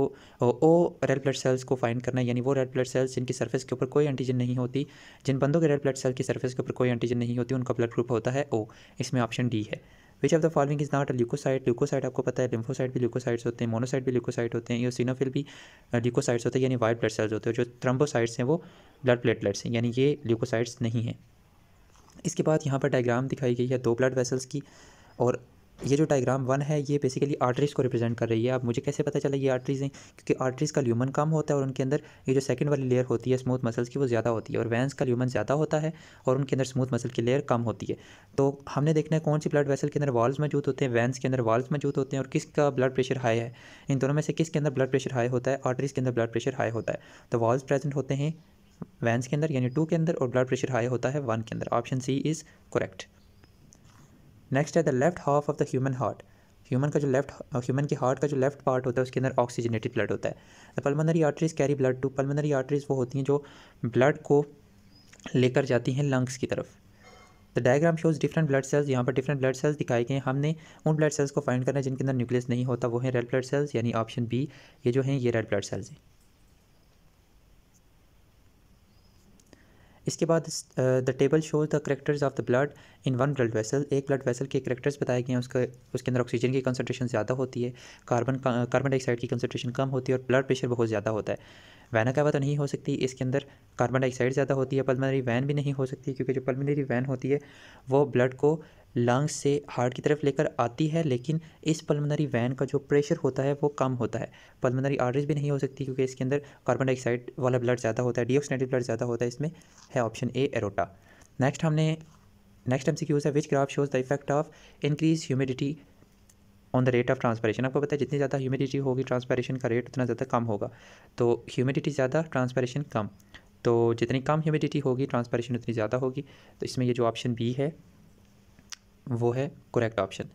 ओ रेड ब्लड सेल्स को फाइंड करना है यानी वो रेड ब्लड सेल्स जिनकी सर्फेस के ऊपर कोई एंटीजन नहीं होती जिन बंदों के रेड ब्लड सेल की सर्फेस के ऊपर कोई एंटीजन नहीं होती उनका ब्लड ग्रुप होता है ओ इसमें ऑप्शन डी है which of the following is not leucocyte leucocyte आपको पता है लिम्फोसाइट भी ल्यूकोसाइट्स होते हैं मोनोसाइट भी ल्यूकोसाइट होते हैं योसिनोफिल भी ल्यूकोसाइट्स होते हैं यानी वाइट ब्लड सेल्स होते हैं जो थ्रम्बोसाइट्स हैं वो ब्लड प्लेटलेट्स हैं यानी ये ल्यूकोसाइट्स नहीं हैं इसके बाद यहाँ पर डायग्राम दिखाई गई है दो ब्लड वेसल्स की और ये जो डायग्राम वन है ये बेसिकली आर्टरीज को रिप्रेजेंट कर रही है अब मुझे कैसे पता चला ये आर्टरीज हैं क्योंकि आर्टरीज का ल्यूमन कम होता है और उनके अंदर ये जो सेकंड वाली लेयर होती है स्मूथ मसल्स की वो ज़्यादा होती है और वैंस का ल्यूमन ज़्यादा होता है और उनके अंदर स्मूथ मसल की लेयर कम होती है तो हमने देखना है कौन सी ब्लड वैसल के अंदर वॉल्स मौजूद होते हैं वैंस के अंदर वॉल्स मौजूद होते हैं और किसका ब्लड प्रेशर हाई है इन दोनों में से किसके अंदर ब्लड प्रेशर हाई होता है आर्टरीज के अंदर ब्लड प्रेशर हाई होता है तो वॉल्स प्रेजेंट होते हैं वैंस के अंदर यानी टू के अंदर और ब्लड प्रेशर हाई होता है वन के अंदर option C is correct next है the left half of the human heart human का जो लेफ्ट ह्यूमन uh, के हार्ट का जो लेफ्ट पार्ट होता है उसके अंदर ऑक्सीजनेटेड ब्लड होता है the pulmonary arteries carry blood to pulmonary arteries वो होती हैं जो ब्लड को लेकर जाती हैं लंग्स की तरफ the diagram shows different blood cells यहाँ पर डिफरेंट ब्लड सेल्स दिखाए गए हैं हमने उन ब्लड सेल्स को फाइंड करना है जिनके अंदर न्यूक्लियस नहीं होता वो है रेड ब्लड सेल्स यानी ऑप्शन बी ये जो हैं ये रेड ब्लड सेल्स हैं इसके बाद the table shows the characters of the blood in one blood vessel एक ब्लड वेसल के करेक्टर्स बताए गए हैं उसके उसके अंदर ऑक्सीजन की कंसनट्रेशन ज़्यादा होती है कार्बन कार्बन डाइऑक्साइड की कंसनट्रेशन कम होती है और ब्लड प्रेशर बहुत ज़्यादा होता है वैन कैवा तो नहीं हो सकती इसके अंदर कार्बन डाइऑक्साइड ज़्यादा होती है पल्मोनरी वैन भी नहीं हो सकती क्योंकि जो पल्मोनरी वैन होती है वो ब्लड को लंग्स से हार्ट की तरफ लेकर आती है लेकिन इस पलमनरी वैन का जो प्रेशर होता है वो कम होता है पलमनरी आर्टरीज भी नहीं हो सकती क्योंकि इसके अंदर कार्बन डाइऑक्साइड वाला ब्लड ज़्यादा होता है डीऑक्सीनेटेड ब्लड ज़्यादा होता है इसमें है ऑप्शन ए एरोटा नेक्स्ट हमने नेक्स्ट हमसे क्यूज है which graph shows the effect of increase humidity on the rate of transpiration आपको पता है जितनी ज़्यादा ह्यूमिडिटी होगी ट्रांसपेरेशन का रेट उतना ज़्यादा कम होगा तो ह्यूमिडिटी ज़्यादा ट्रांसपेरेशन कम तो जितनी कम ह्यूमिडिटी होगी ट्रांसपेरेशन उतनी ज़्यादा होगी तो इसमें ये जो ऑप्शन बी है वो है करेक्ट ऑप्शन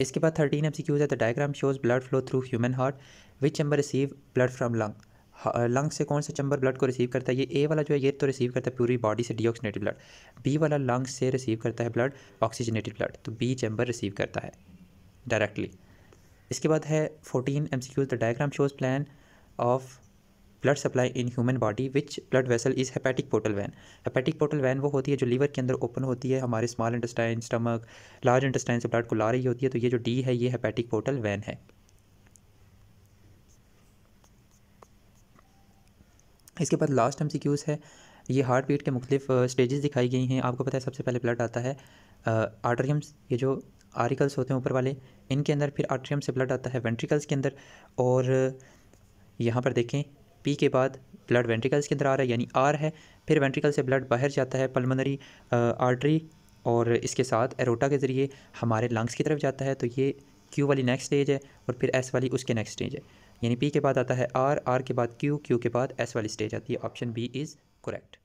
इसके बाद थर्टीन एम सी क्यूज है the diagram shows blood flow through human heart which chamber receive blood from lung lung से कौन सा चैम्बर ब्लड को रिसीव करता है ये ए वाला जो है ये तो रिसीव करता है पूरी बॉडी से डीऑक्सीनेटेड ब्लड बी वाला लंग्स से रिसीव करता है ब्लड ऑक्सीजनेटेड ब्लड तो बी चैम्बर रिसीव करता है डायरेक्टली इसके बाद है fourteen M C Qs the diagram shows plan of blood supply in human body which blood vessel is hepatic portal vein hepatic portal vein वो होती है जो लीवर के अंदर ओपन होती है हमारे small intestine stomach large intestine से ब्लड को ला रही होती है तो ये जो डी है ये हेपेटिक पोर्टल वैन है इसके बाद लास्ट एम सी है ये हार्ट बीट के मुख्तफ स्टेजेस uh, दिखाई गई हैं आपको पता है सबसे पहले ब्लड आता है आर्टरियम्स uh, ये जो आर्टिकल्स होते हैं ऊपर वाले इनके अंदर फिर आर्ट्रियम से ब्लड आता है वेंट्रिकल्स के अंदर और uh, यहाँ पर देखें पी के बाद ब्लड वेंट्रिकल्स के अंदर आ रहा है यानी आर है फिर वेंट्रिकल से ब्लड बाहर जाता है पलमनरी आर्टरी और इसके साथ एरोटा के ज़रिए हमारे लंग्स की तरफ जाता है तो ये क्यू वाली नेक्स्ट स्टेज है और फिर एस वाली उसके नेक्स्ट स्टेज है यानी पी के बाद आता है आर आर के बाद क्यू क्यू के बाद एस वाली स्टेज आती है ऑप्शन बी इज़ करेक्ट